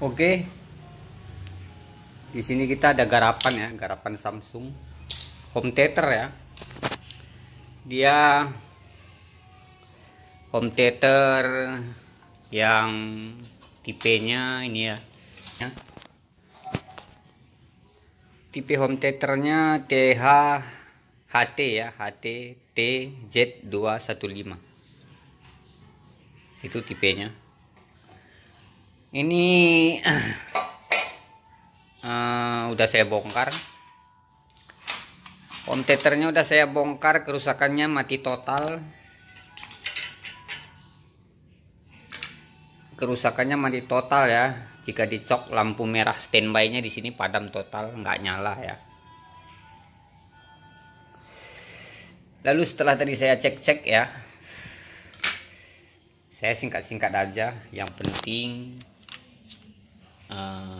Oke. Di sini kita ada garapan ya, garapan Samsung home theater ya. Dia home theater yang tipenya ini ya. ya. Tipe home theaternya TH HT ya, HT TZ215. Itu tipenya ini uh, udah saya bongkar komputernya udah saya bongkar kerusakannya mati total kerusakannya mati total ya jika dicok lampu merah standby-nya di sini padam total nggak nyala ya lalu setelah tadi saya cek-cek ya saya singkat-singkat aja yang penting Eh,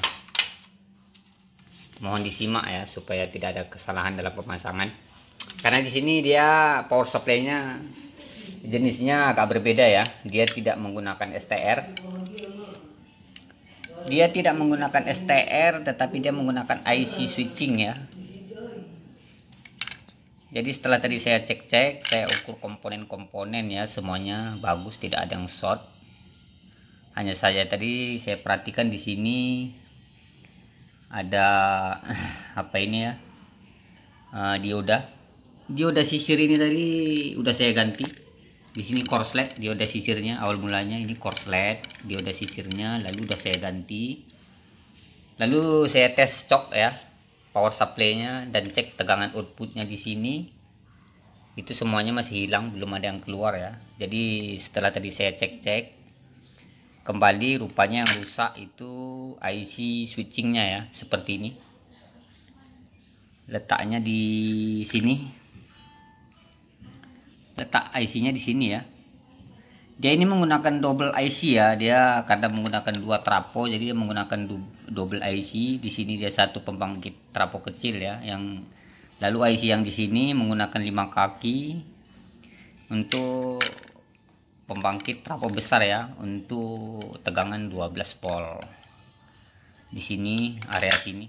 mohon disimak ya supaya tidak ada kesalahan dalam pemasangan karena di sini dia power supply-nya jenisnya agak berbeda ya dia tidak menggunakan STR dia tidak menggunakan STR tetapi dia menggunakan IC switching ya jadi setelah tadi saya cek-cek saya ukur komponen-komponen ya semuanya bagus tidak ada yang short hanya saja tadi saya perhatikan di sini ada apa ini ya uh, dioda dioda sisir ini tadi udah saya ganti di sini korslet dioda sisirnya awal mulanya ini korslet dioda sisirnya lalu udah saya ganti lalu saya tes cok ya power supply-nya dan cek tegangan outputnya di sini itu semuanya masih hilang belum ada yang keluar ya jadi setelah tadi saya cek-cek kembali rupanya yang rusak itu IC switchingnya ya seperti ini letaknya di sini letak IC-nya di sini ya dia ini menggunakan double IC ya dia karena menggunakan dua trapo jadi dia menggunakan double IC di sini dia satu pembangkit trapo kecil ya yang lalu IC yang di sini menggunakan lima kaki untuk pembangkit trafo besar ya untuk tegangan 12 volt di sini area sini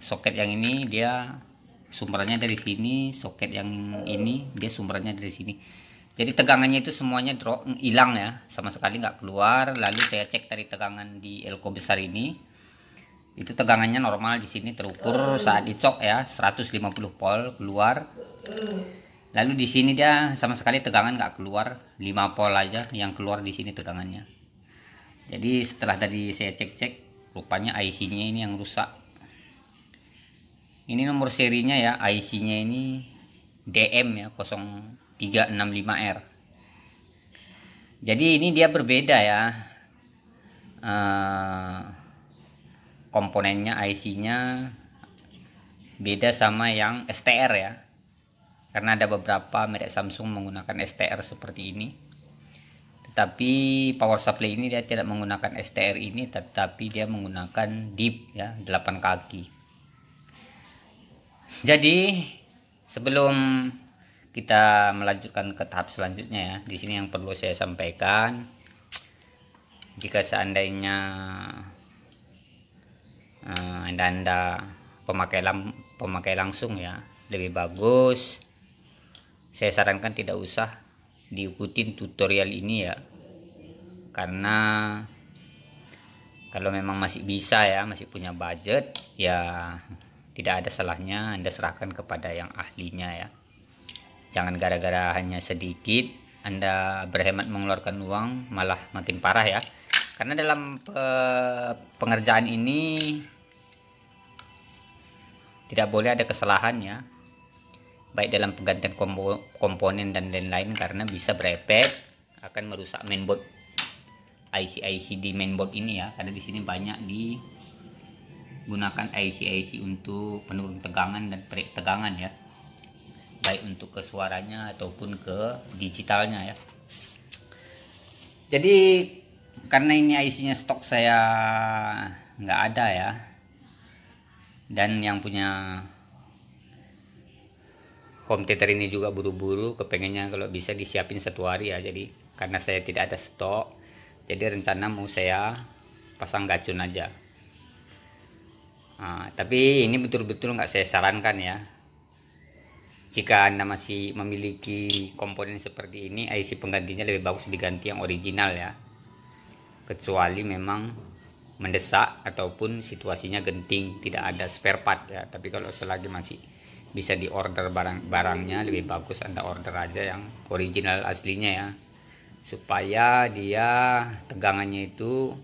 soket yang ini dia sumbernya dari sini soket yang ini dia sumbernya dari sini jadi tegangannya itu semuanya drop hilang ya sama sekali nggak keluar lalu saya cek dari tegangan di elko besar ini itu tegangannya normal di sini terukur saat dicok ya 150 volt keluar lalu di sini dia sama sekali tegangan nggak keluar 5 volt aja yang keluar di sini tegangannya jadi setelah tadi saya cek-cek rupanya IC nya ini yang rusak ini nomor serinya ya IC nya ini DM ya 0365R jadi ini dia berbeda ya uh, komponennya IC nya beda sama yang STR ya karena ada beberapa merek Samsung menggunakan STR seperti ini tetapi power supply ini dia tidak menggunakan STR ini tetapi dia menggunakan deep ya 8 kaki jadi sebelum kita melanjutkan ke tahap selanjutnya ya di sini yang perlu saya sampaikan jika seandainya uh, anda anda pemakai pemakai langsung ya lebih bagus saya sarankan tidak usah diikutin tutorial ini ya karena kalau memang masih bisa ya masih punya budget ya tidak ada salahnya anda serahkan kepada yang ahlinya ya jangan gara-gara hanya sedikit anda berhemat mengeluarkan uang malah makin parah ya karena dalam pengerjaan ini tidak boleh ada kesalahan ya baik dalam penggantian komponen dan lain-lain karena bisa berepet akan merusak mainboard IC-IC di mainboard ini ya karena di sini banyak digunakan IC-IC untuk penurun tegangan dan perik tegangan ya baik untuk ke suaranya ataupun ke digitalnya ya jadi karena ini IC-nya stok saya nggak ada ya dan yang punya home theater ini juga buru-buru kepengennya kalau bisa disiapin satu hari ya jadi karena saya tidak ada stok jadi rencana mau saya pasang gacun aja nah, tapi ini betul-betul nggak saya sarankan ya jika anda masih memiliki komponen seperti ini eh, IC penggantinya lebih bagus diganti yang original ya kecuali memang mendesak ataupun situasinya genting tidak ada spare part ya tapi kalau selagi masih bisa di order barang-barangnya lebih bagus anda order aja yang original aslinya ya supaya dia tegangannya itu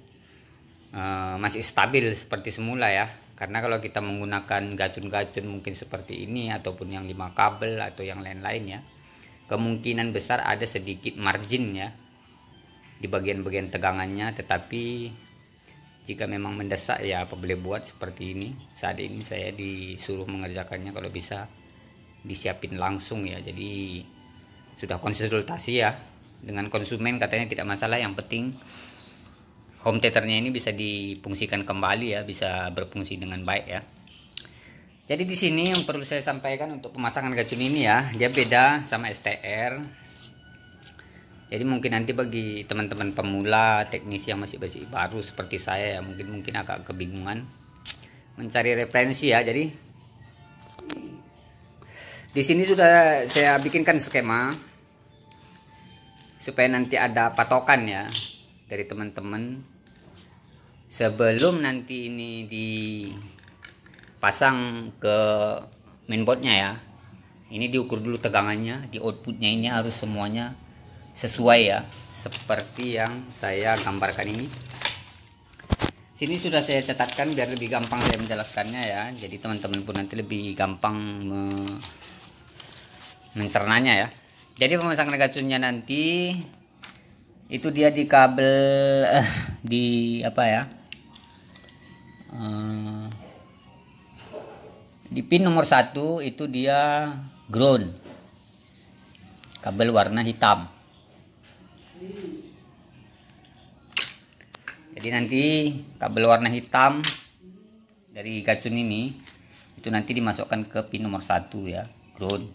uh, masih stabil seperti semula ya karena kalau kita menggunakan gacun-gacun mungkin seperti ini ataupun yang lima kabel atau yang lain-lain ya kemungkinan besar ada sedikit margin ya di bagian-bagian tegangannya tetapi jika memang mendesak ya apa boleh buat seperti ini saat ini saya disuruh mengerjakannya kalau bisa disiapin langsung ya jadi sudah konsultasi ya dengan konsumen katanya tidak masalah yang penting home theaternya ini bisa dipungsikan kembali ya bisa berfungsi dengan baik ya jadi di sini yang perlu saya sampaikan untuk pemasangan gacun ini ya dia beda sama STR jadi mungkin nanti bagi teman-teman pemula teknisi yang masih masih baru seperti saya ya mungkin mungkin agak kebingungan mencari referensi ya jadi di sini sudah saya bikinkan skema supaya nanti ada patokan ya dari teman-teman sebelum nanti ini dipasang ke mainboardnya ya ini diukur dulu tegangannya di outputnya ini harus semuanya sesuai ya seperti yang saya gambarkan ini sini sudah saya catatkan biar lebih gampang saya menjelaskannya ya jadi teman-teman pun nanti lebih gampang me mencernanya ya jadi pemasangan gasunnya nanti itu dia di kabel eh, di apa ya eh, di pin nomor satu itu dia ground kabel warna hitam jadi nanti kabel warna hitam dari gacun ini itu nanti dimasukkan ke pin nomor satu ya ground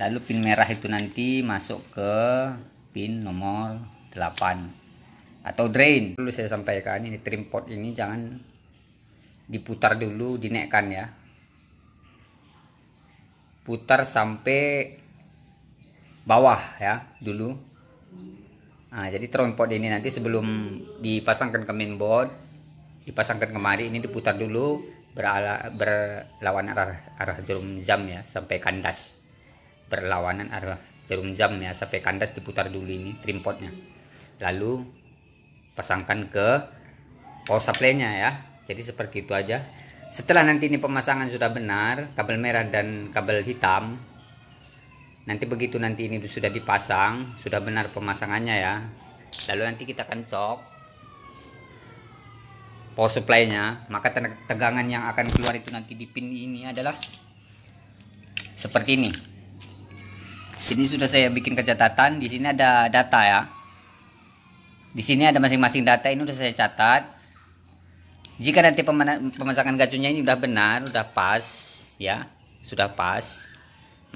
lalu pin merah itu nanti masuk ke pin nomor 8 atau drain dulu saya sampaikan ini trim pot ini jangan diputar dulu dinaikkan ya putar sampai bawah ya dulu Nah, jadi trompot ini nanti sebelum dipasangkan ke mainboard, dipasangkan kemari ini diputar dulu berala, berlawanan arah, arah jarum jam ya sampai kandas. Berlawanan arah jarum jam ya sampai kandas diputar dulu ini trimpotnya Lalu pasangkan ke power supply-nya ya. Jadi seperti itu aja. Setelah nanti ini pemasangan sudah benar, kabel merah dan kabel hitam nanti begitu nanti ini sudah dipasang sudah benar pemasangannya ya lalu nanti kita akan cok power supply nya maka tegangan yang akan keluar itu nanti di pin ini adalah seperti ini ini sudah saya bikin kecatatan di sini ada data ya di sini ada masing-masing data ini sudah saya catat jika nanti pemasangan gacunya ini sudah benar sudah pas ya sudah pas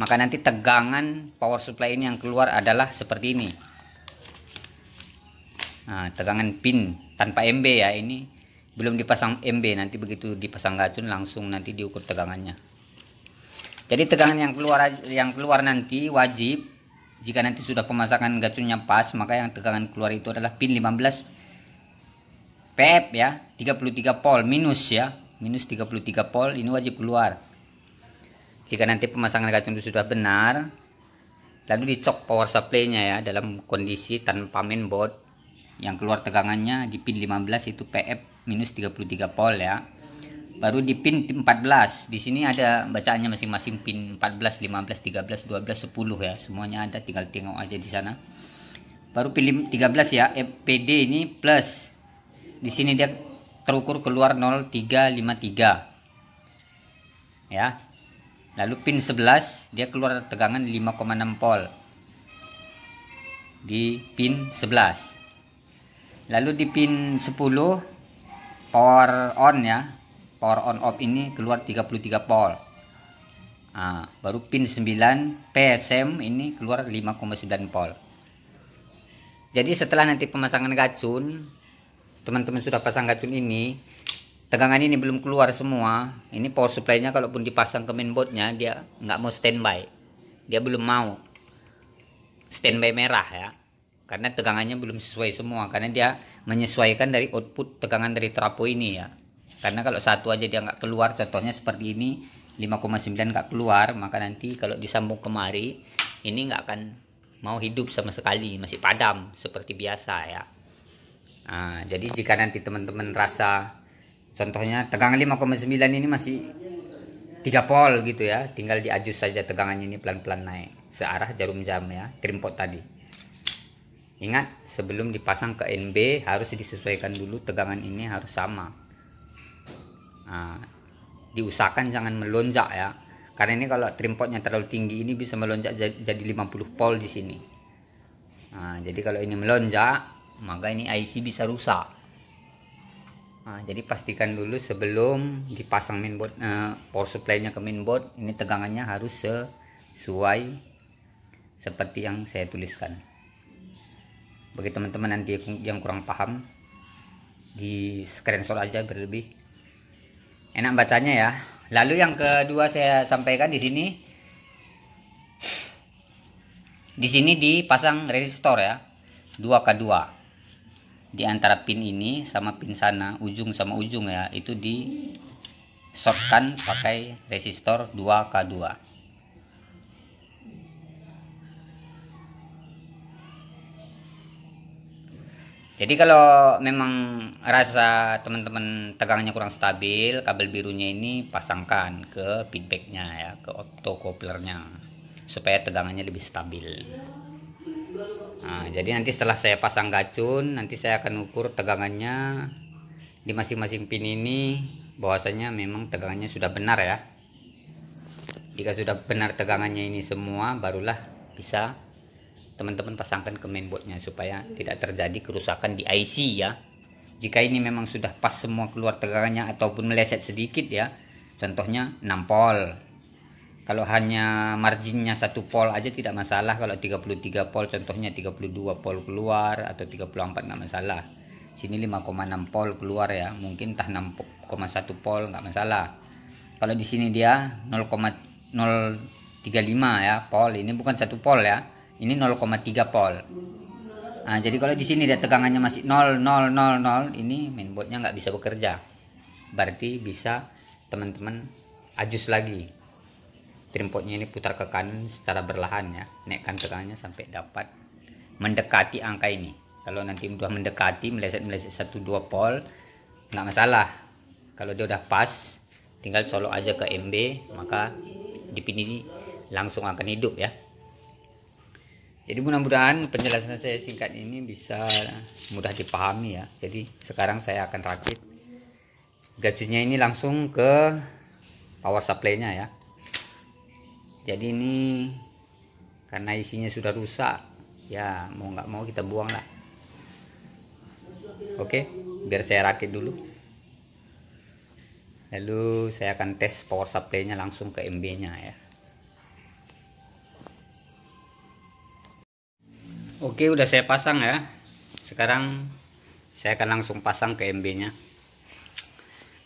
maka nanti tegangan power supply ini yang keluar adalah seperti ini nah, tegangan pin tanpa MB ya ini belum dipasang MB nanti begitu dipasang gacun langsung nanti diukur tegangannya jadi tegangan yang keluar yang keluar nanti wajib jika nanti sudah pemasangan gacunnya pas maka yang tegangan keluar itu adalah pin 15 PF ya 33 volt minus ya minus 33 volt ini wajib keluar jika nanti pemasangan gantung itu sudah benar lalu dicok power supply-nya ya dalam kondisi tanpa mainboard yang keluar tegangannya di pin 15 itu PF minus 33 volt ya baru di pin 14 di sini ada bacaannya masing-masing pin 14 15 13 12 10 ya semuanya ada tinggal tengok aja di sana baru pilih 13 ya FPD ini plus di sini dia terukur keluar 0353 ya lalu pin 11 dia keluar tegangan 5,6 volt di pin 11 lalu di pin 10 power on ya power on off ini keluar 33 volt nah, baru pin 9 PSM ini keluar 5,9 volt jadi setelah nanti pemasangan gacun teman-teman sudah pasang gacun ini tegangan ini belum keluar semua ini power supply-nya kalaupun dipasang ke mainboardnya dia nggak mau standby dia belum mau standby merah ya karena tegangannya belum sesuai semua karena dia menyesuaikan dari output tegangan dari trapo ini ya karena kalau satu aja dia nggak keluar contohnya seperti ini 5,9 nggak keluar maka nanti kalau disambung kemari ini nggak akan mau hidup sama sekali masih padam seperti biasa ya nah, jadi jika nanti teman-teman rasa Contohnya tegangan 5,9 ini masih 3 pol gitu ya. Tinggal diajus saja tegangannya ini pelan-pelan naik. Searah jarum jam ya, trimpot tadi. Ingat, sebelum dipasang ke NB harus disesuaikan dulu tegangan ini harus sama. Nah, diusahakan jangan melonjak ya. Karena ini kalau trimpotnya terlalu tinggi ini bisa melonjak jadi 50 volt di sini. Nah, jadi kalau ini melonjak, maka ini IC bisa rusak. Nah, jadi pastikan dulu sebelum dipasang mainboard eh, power supply-nya ke mainboard, ini tegangannya harus sesuai seperti yang saya tuliskan. Bagi teman-teman nanti yang kurang paham, di screenshot aja berlebih. Enak bacanya ya. Lalu yang kedua saya sampaikan di sini di sini dipasang resistor ya. 2 ke 2 di antara pin ini sama pin sana ujung sama ujung ya itu di shortkan pakai resistor 2K2 jadi kalau memang rasa teman-teman tegangnya kurang stabil kabel birunya ini pasangkan ke feedbacknya ya ke optocouplernya supaya tegangannya lebih stabil nah, jadi nanti setelah saya pasang gacun nanti saya akan ukur tegangannya di masing-masing pin ini bahwasanya memang tegangannya sudah benar ya jika sudah benar tegangannya ini semua barulah bisa teman-teman pasangkan ke mainboardnya supaya tidak terjadi kerusakan di IC ya jika ini memang sudah pas semua keluar tegangannya ataupun meleset sedikit ya contohnya 6 volt kalau hanya marginnya satu pol aja tidak masalah kalau 33 pol contohnya 32 pol keluar atau 34 nggak masalah sini 5,6 pol keluar ya mungkin entah 6,1 pol nggak masalah kalau di sini dia 0,035 ya pol ini bukan satu pol ya ini 0,3 pol nah jadi kalau di sini dia tegangannya masih 0 0 0 0 ini mainboardnya nggak bisa bekerja berarti bisa teman-teman ajus lagi trimpotnya ini putar ke kanan secara berlahan ya naikkan tekanannya sampai dapat mendekati angka ini kalau nanti udah mendekati meleset-meleset satu dua pol nggak masalah kalau dia udah pas tinggal colok aja ke MB maka di pin ini langsung akan hidup ya jadi mudah-mudahan penjelasan saya singkat ini bisa mudah dipahami ya jadi sekarang saya akan rakit gajinya ini langsung ke power supply nya ya jadi ini karena isinya sudah rusak ya mau nggak mau kita buang lah oke biar saya rakit dulu lalu saya akan tes power supply nya langsung ke MB nya ya oke udah saya pasang ya sekarang saya akan langsung pasang ke MB nya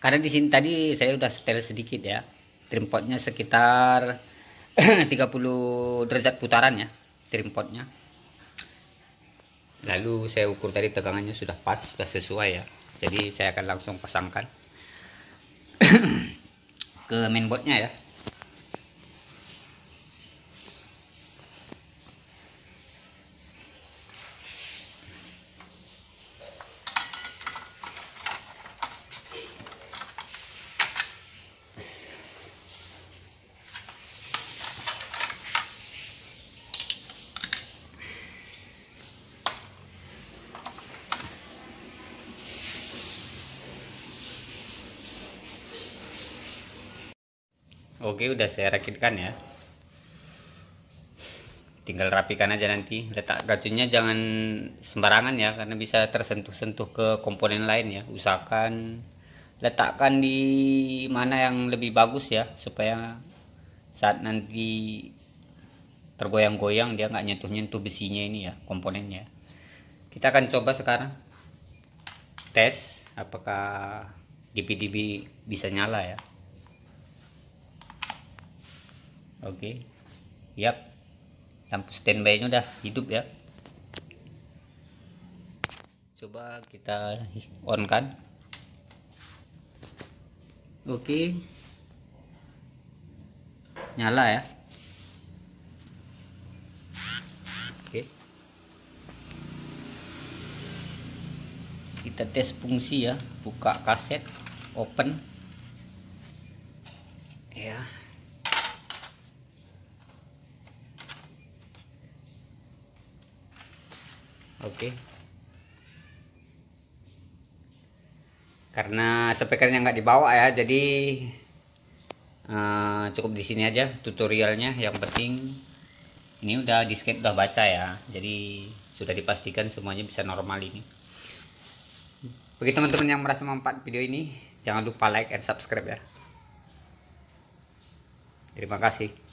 karena di sini tadi saya udah setel sedikit ya trim potnya sekitar 30 derajat putaran ya trimpotnya lalu saya ukur tadi tegangannya sudah pas sudah sesuai ya jadi saya akan langsung pasangkan ke mainboardnya ya Oke udah saya rakitkan ya tinggal rapikan aja nanti letak gacunya jangan sembarangan ya karena bisa tersentuh-sentuh ke komponen lain ya usahakan letakkan di mana yang lebih bagus ya supaya saat nanti tergoyang-goyang dia nggak nyentuh-nyentuh besinya ini ya komponennya kita akan coba sekarang tes apakah DPDB bisa nyala ya oke okay. yap lampu standby nya udah hidup ya coba kita on kan oke okay. nyala ya oke okay. kita tes fungsi ya buka kaset open ya oke karena karena speakernya nggak dibawa ya jadi uh, cukup di sini aja tutorialnya yang penting ini udah di udah baca ya jadi sudah dipastikan semuanya bisa normal ini bagi teman-teman yang merasa manfaat video ini jangan lupa like and subscribe ya terima kasih